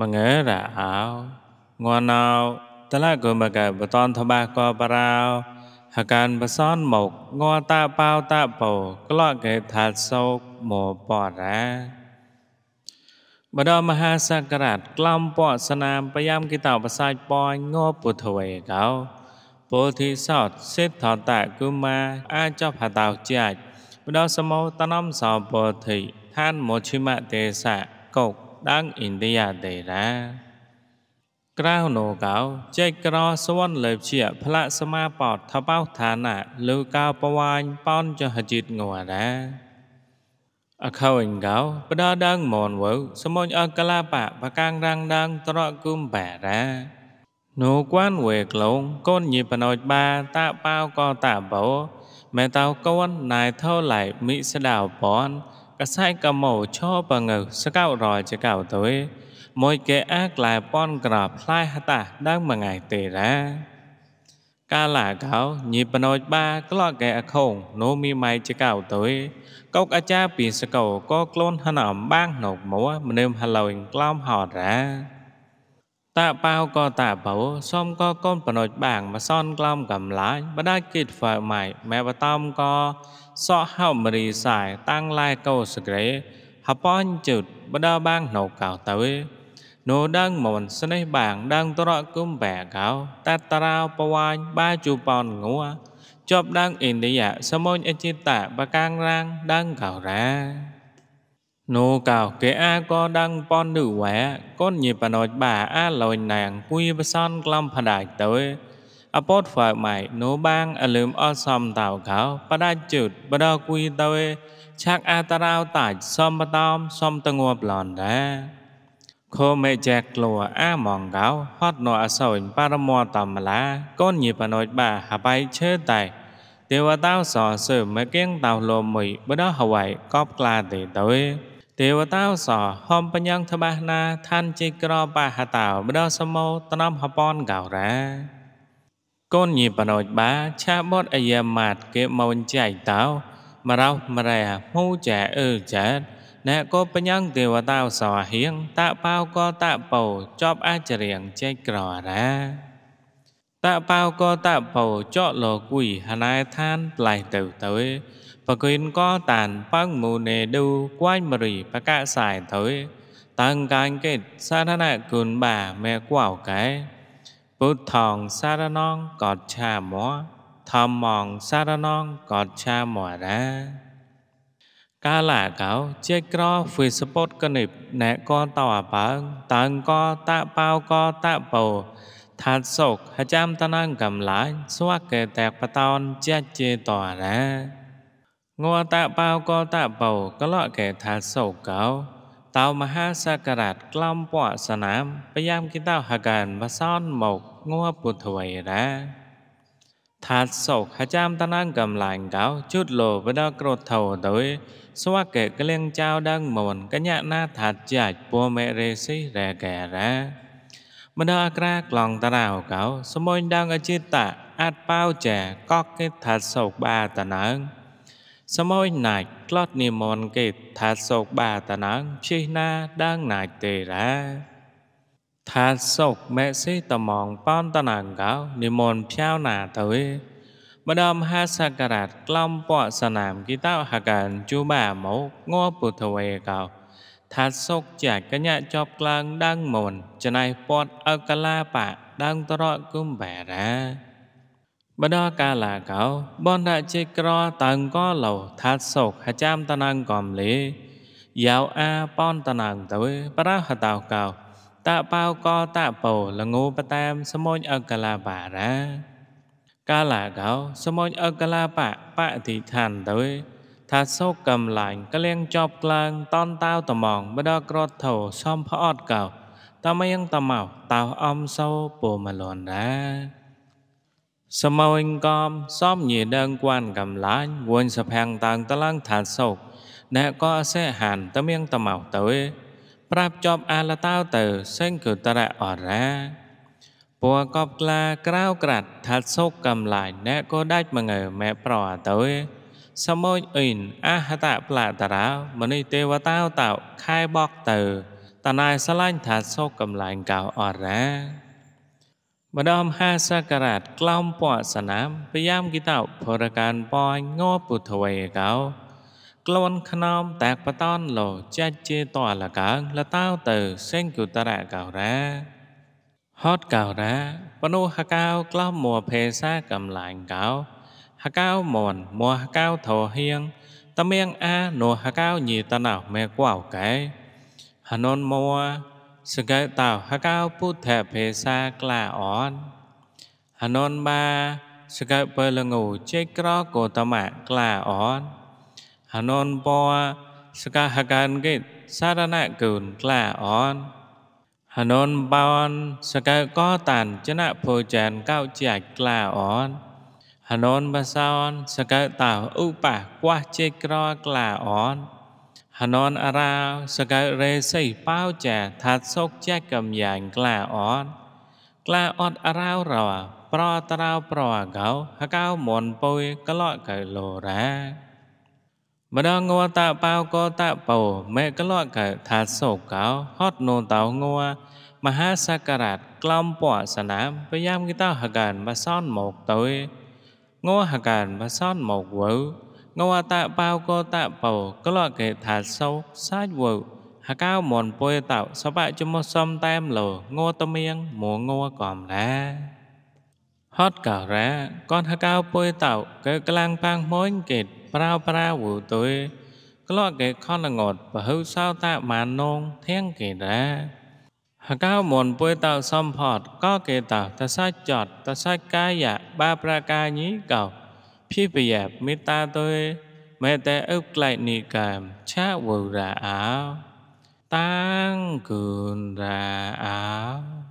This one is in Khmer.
มังเอ๋ငဲရာาောငွန်ตะละกุมกะบตอนทบะกอปราวหากการบะซ้อนหมกงอตาเปล่าตาเป่ากลอกเกถัดโศกหมอปอดแบดอมหาสักราชกล้ำปอดสนามพยายามกิตาประสาทปอยงอปุถเวเขาโพธิสอดเสดถอแตะกุมาอาเจ้าผาตาวจัดบดอสมอตนอมสาวโพธิท่านโมชิมะเตสะกกដើងឥណ្ឌាទេរាក្រៅណូកោចែកក្រសវនលើជា ផ្លាក់សមាបតថបោឋានៈលើកោបវាញបនចហចិត្តងវរាអខោអង្កោបដាដាងមនវើសមុញអកលាបៈបកាងរាំងដាងត្រកគុំបារានូគួនវេក្លងកូនញីបណោចបាតាបាវក៏តាបោមេតៅកូនណៃថោឡៃមិសដាវបនកសែកមោឈរបងើសកោរយចកោទៅមួយកែអាក្លែប៉ុនក្របផ្លែហតាដើមមួយថ្ងៃទេរ៉ាកាលាកោញីបណូចបាក្លោកែអខងនោះមីម៉ៃចកោទៅកោកអាចារ្យពីសកោក៏ខ្លួនហនអំបាងណុកមួមនឹមហឡូវក្លំហតរ៉ាតាប៉ៅក៏តាបោសុំក៏កូនបណូចបាងមកសនក្លំកំឡាញបដាគិតធ្វើម៉ៃម៉ែបតំក៏សក់ហៅមរីសាយតាំងឡាយកោសក្រេហបអញជុតបដាបាងណូកៅទៅនោះដឹងមិនស្នេះបាងដឹងត្រកគុំបែកៅតតរាវបវាញបាជូបនងัวជាប់ដឹងឥណ្ឌាសមុញអចិតាបកាំងរាងដឹងកៅរ៉ា Nụ cào kế a có đăng bon nữ vẻ Con nhịp bà nội bà a lồi nàng Quy bà son glom phà đại tới A bốt phở mày nụ bang A lưm o xòm tàu khảo Bà đa chụt bà đa quy tới Chắc a ta rao tải xòm bà tòm Xòm ta ngộp lòn ra Khô mẹ chạc lùa a mòn gáo Hót nọ a sòin bà ra mò tòm mà lá Con nhịp bà nội bà hà bay chê tài ទេវតាសរសើរមកគៀងតោលោមីបើដល់ហវៃកប់ក្លាទេទៅទេវតាសហំបញ្ញាំងថ្បះណាឋានជិក្របាហតោបដសមោតនំហបនកោរាកូនញីបណូចបាឆាបតអាយាមាតគេមូនចៃតោមរោមរែមូចាអឺចាតអ្នកក៏បញ្ញាំងទេវតាសហៀងតបោក៏តបោចប់អាចរៀងចៃក្ររា ta bao co ta bầu cho lò quỷ hà ai than lại tiểu tới và quên co tàn bác mù nề đu quay mà rỉ bà cả xài tới tăng canh kết sa đa nạ cùn bà mẹ quảo cái bút thòng sa đa non cọt cha mó thầm mòn sa đa non cọt cha mỏ ra ca là cáo chết cro phi support con nịp nẹ co tàu à tăng co tạ bao co tạ bầu ថាតសោកហចាំតណងកំឡាញស្វកេតែកបតោនជាចេតរាងោតបោកតបោកលកេថាសោកោតោមហាសក្ការៈក្លំពអសនាមបយ៉ាមគិតោហកានវសនមកងោពុទ្ធវេរាថាតសោកហចាំតណងកំឡាញកោជុតលោបដក្រោធោដោយស្វកេកលៀងចៅដឹងមុនកញ្ញាណាថាតជាចពួមេរេសិរេកេរា mendengar kelang tanau kau semoindang acita at pau cha kok ke that sok ba tanang semoy nạch klot ni mon ke that sok ba tanang chi na đang nạch te ra that sok mẹ si ta mong pon tanang kau ni mon phao na tới ម្ដុំហាសក្រាតក្លំពក់សណាមគីតោហកានជូបាមកងោពុទ្ធវេកោថាសុកជាកញ្ញាចប់ក្លែងដាងមនច្នៃពតអកលាបៈដាងតរគុំបារាបដកាលាកោបនរជិក្រតើងកលោថាសុកហចាំតនងកំលេយ៉ាវអាបនតនងទៅប្រហតោកោតបោកតបោលងូបតាមសមុញអកលាបារាកាលាកោសមុញអកលាបៈបតិឋានទៅថាសោកកំឡាញ់ក្លៀងចប់ក្លែងតនតាវត្មងបដក្រត់ថោសំផអត់កោតាមៀងតមោតៅអំសោពោមលនដាសមោញកំសំញីដឹងគួនកំឡាញ់វូនសភាំងតាំងតឡើងថាសោកអ្នកក៏អសេហានតាមៀងតមោទៅប្រាប់ចប់អាលតាវទៅសេងគឺតរៈអរាពួរកបក្លាក្រៅក្រាត់ថាសោកកំឡាញ់អ្នកក៏ដាច់មងើម៉ែប្រអទៅឯងសម៉ូចអ៊ីនអហតប្លាតារោមនីទេវតាតោខែបកទៅតណៃស្លាញ់ថាសោកកំឡាញ់កៅអរ៉ាម្ដងហាសការៈក្លំពណ៌សណាមព្យាមគិតោភរកានប៉ញងពុទ្ធវេកៅខ្លួនខ្នំតាក់បតនលោចាច់ជេតលកើងលតោទៅសេងគុតរៈកៅរ៉ាហតកៅរ៉ាបនុហកៅក្លំមួភេសាកំឡាញ់កៅហកៅមនមួហកៅធរហៀងតមៀងអានោះហកៅញីតណោមេកវកែហននមួសកែតោហកៅពុទ្ធភេសាក្លាអន ហននបាសកែពលងូចេក្រកោតមៈក្លាអន ហននបវសកហកានគេសារណកូនក្លាអនហននបវសកែកោតានចនៈភោចានកោចាច់ក្លាអនហណនបសោនសកតោឧបះគះជេក្រក្លាអនហណនអរាវសកលរេសីបោចាថាសុកចែកកំយ៉ាងក្លាអន ក្លាអត់អរាវរប្រតរោប្រកោហកោមនពុយកលកៅលរ៉ាម្ដងងัวតបោកតបោមេកលកៅថាសុកោហត់នូតោងัวមហាសក្ការៈក្លំពណ៌សណាមប្រយ៉ាមគិតហកានបសនមកទៅងោហកានបសនមកវើងោអតបោកតបោក្លកេថាសោសាច់វើហកៅមនពុយតោសបៈចមសំតែមលោងោតមៀងមួងោកំឡាហតការ៉ាកនហកៅពុយតោកើក្លាំងប៉ាងម៉ូនកេតប្រាវប្រាវូទុយក្លកេខនងត់បើហៅសោតាម៉ានងធៀងកេរ៉ាหากาหมนป่วยเต่าซอมพอดก็เกเต่าตาซาจอดตาซากายะบาประกายนี้เก่าพี่ไปียบมิตาตัวแม้แต่อ้กไกลนิกามชาวนราอาวตั้งกุนราอาว